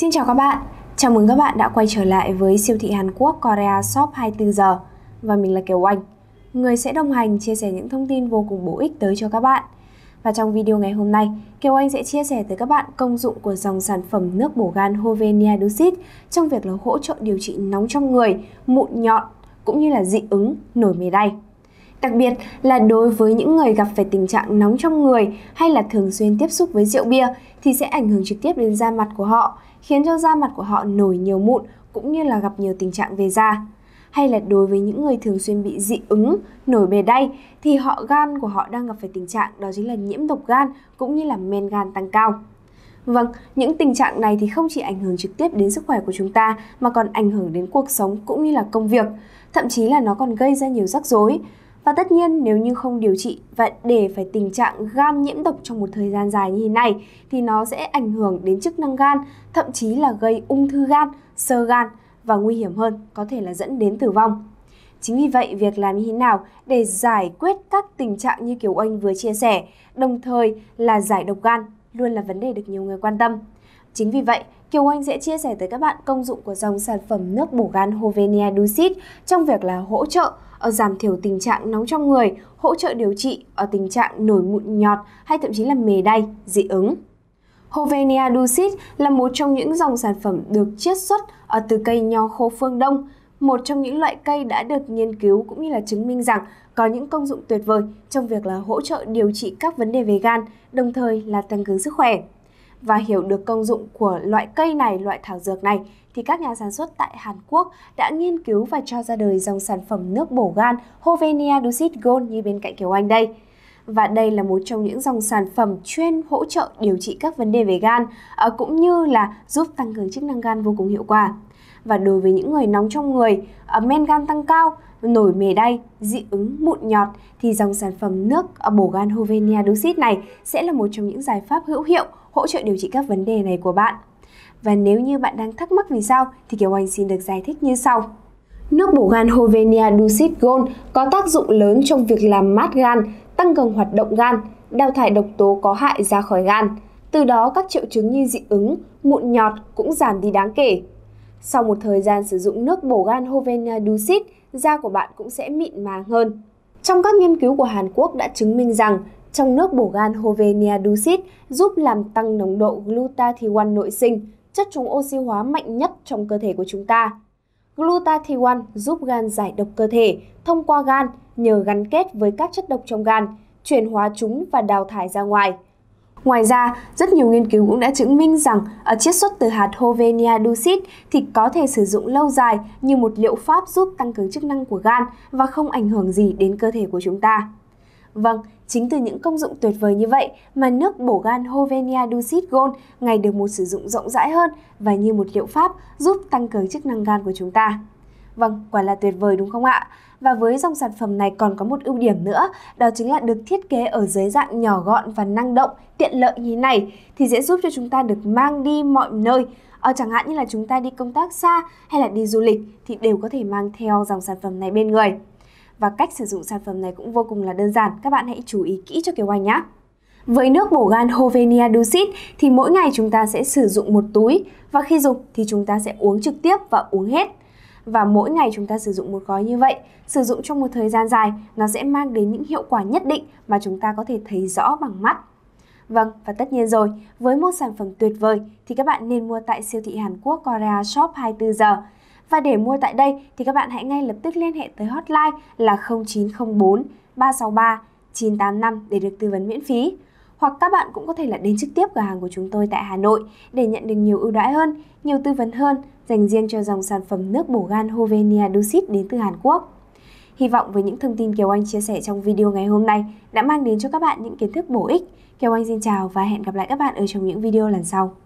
Xin chào các bạn, chào mừng các bạn đã quay trở lại với siêu thị Hàn Quốc Korea Shop 24 giờ và mình là Kiều Anh, người sẽ đồng hành chia sẻ những thông tin vô cùng bổ ích tới cho các bạn. Và trong video ngày hôm nay, Kiều Anh sẽ chia sẻ tới các bạn công dụng của dòng sản phẩm nước bổ gan Hovenia Dusit trong việc là hỗ trợ điều trị nóng trong người, mụn nhọn cũng như là dị ứng nổi mề đay. Đặc biệt là đối với những người gặp phải tình trạng nóng trong người hay là thường xuyên tiếp xúc với rượu bia thì sẽ ảnh hưởng trực tiếp đến da mặt của họ, khiến cho da mặt của họ nổi nhiều mụn cũng như là gặp nhiều tình trạng về da. Hay là đối với những người thường xuyên bị dị ứng, nổi bề đay thì họ gan của họ đang gặp phải tình trạng đó chính là nhiễm độc gan cũng như là men gan tăng cao. Vâng, những tình trạng này thì không chỉ ảnh hưởng trực tiếp đến sức khỏe của chúng ta mà còn ảnh hưởng đến cuộc sống cũng như là công việc, thậm chí là nó còn gây ra nhiều rắc rối. Và tất nhiên nếu như không điều trị và để phải tình trạng gan nhiễm độc trong một thời gian dài như thế này thì nó sẽ ảnh hưởng đến chức năng gan, thậm chí là gây ung thư gan, sơ gan và nguy hiểm hơn có thể là dẫn đến tử vong. Chính vì vậy, việc làm như thế nào để giải quyết các tình trạng như Kiều Oanh vừa chia sẻ, đồng thời là giải độc gan luôn là vấn đề được nhiều người quan tâm. Chính vì vậy, Kiều Anh sẽ chia sẻ tới các bạn công dụng của dòng sản phẩm nước bổ gan Hovenia Ducid trong việc là hỗ trợ Ờ, giảm thiểu tình trạng nóng trong người, hỗ trợ điều trị ở tình trạng nổi mụn nhọt hay thậm chí là mề đay, dị ứng. Hovenia dulcis là một trong những dòng sản phẩm được chiết xuất ở từ cây nho khô phương Đông, một trong những loại cây đã được nghiên cứu cũng như là chứng minh rằng có những công dụng tuyệt vời trong việc là hỗ trợ điều trị các vấn đề về gan, đồng thời là tăng cường sức khỏe và hiểu được công dụng của loại cây này, loại thảo dược này thì các nhà sản xuất tại Hàn Quốc đã nghiên cứu và cho ra đời dòng sản phẩm nước bổ gan Hovenia Ducid Gold như bên cạnh Kiều Anh đây. Và đây là một trong những dòng sản phẩm chuyên hỗ trợ điều trị các vấn đề về gan, à, cũng như là giúp tăng cường chức năng gan vô cùng hiệu quả. Và đối với những người nóng trong người, à, men gan tăng cao, nổi mề đay, dị ứng mụn nhọt thì dòng sản phẩm nước à, bổ gan Hovenia Ducid này sẽ là một trong những giải pháp hữu hiệu hỗ trợ điều trị các vấn đề này của bạn. Và nếu như bạn đang thắc mắc vì sao thì Kiều Anh xin được giải thích như sau. Nước bổ gan Hovenia Ducid Gold có tác dụng lớn trong việc làm mát gan, tăng cường hoạt động gan, đào thải độc tố có hại ra khỏi gan. Từ đó các triệu chứng như dị ứng, mụn nhọt cũng giảm đi đáng kể. Sau một thời gian sử dụng nước bổ gan Hovenia Ducid, da của bạn cũng sẽ mịn màng hơn. Trong các nghiên cứu của Hàn Quốc đã chứng minh rằng trong nước bổ gan Hovenia ducid giúp làm tăng nồng độ glutathione nội sinh, chất chống oxy hóa mạnh nhất trong cơ thể của chúng ta. Glutathione giúp gan giải độc cơ thể thông qua gan nhờ gắn kết với các chất độc trong gan, chuyển hóa chúng và đào thải ra ngoài. Ngoài ra, rất nhiều nghiên cứu cũng đã chứng minh rằng ở chiết xuất từ hạt Hovenia ducid thì có thể sử dụng lâu dài như một liệu pháp giúp tăng cường chức năng của gan và không ảnh hưởng gì đến cơ thể của chúng ta. Vâng, chính từ những công dụng tuyệt vời như vậy mà nước bổ gan Hovenia Ducid Gold ngày được một sử dụng rộng rãi hơn và như một liệu pháp giúp tăng cường chức năng gan của chúng ta. Vâng, quả là tuyệt vời đúng không ạ? Và với dòng sản phẩm này còn có một ưu điểm nữa, đó chính là được thiết kế ở dưới dạng nhỏ gọn và năng động, tiện lợi như này thì sẽ giúp cho chúng ta được mang đi mọi nơi. Ở ờ, chẳng hạn như là chúng ta đi công tác xa hay là đi du lịch thì đều có thể mang theo dòng sản phẩm này bên người và cách sử dụng sản phẩm này cũng vô cùng là đơn giản. Các bạn hãy chú ý kỹ cho Kiều Anh nhé. Với nước bổ gan Hovenia Dusit thì mỗi ngày chúng ta sẽ sử dụng một túi và khi dùng thì chúng ta sẽ uống trực tiếp và uống hết. Và mỗi ngày chúng ta sử dụng một gói như vậy, sử dụng trong một thời gian dài, nó sẽ mang đến những hiệu quả nhất định mà chúng ta có thể thấy rõ bằng mắt. Vâng, và tất nhiên rồi, với một sản phẩm tuyệt vời thì các bạn nên mua tại siêu thị Hàn Quốc Korea Shop 24 giờ và để mua tại đây thì các bạn hãy ngay lập tức liên hệ tới hotline là 0904 363 985 để được tư vấn miễn phí. Hoặc các bạn cũng có thể là đến trực tiếp cửa hàng của chúng tôi tại Hà Nội để nhận được nhiều ưu đãi hơn, nhiều tư vấn hơn dành riêng cho dòng sản phẩm nước bổ gan Hovenia Dusit đến từ Hàn Quốc. Hy vọng với những thông tin Kiều Anh chia sẻ trong video ngày hôm nay đã mang đến cho các bạn những kiến thức bổ ích. Kiều Anh xin chào và hẹn gặp lại các bạn ở trong những video lần sau.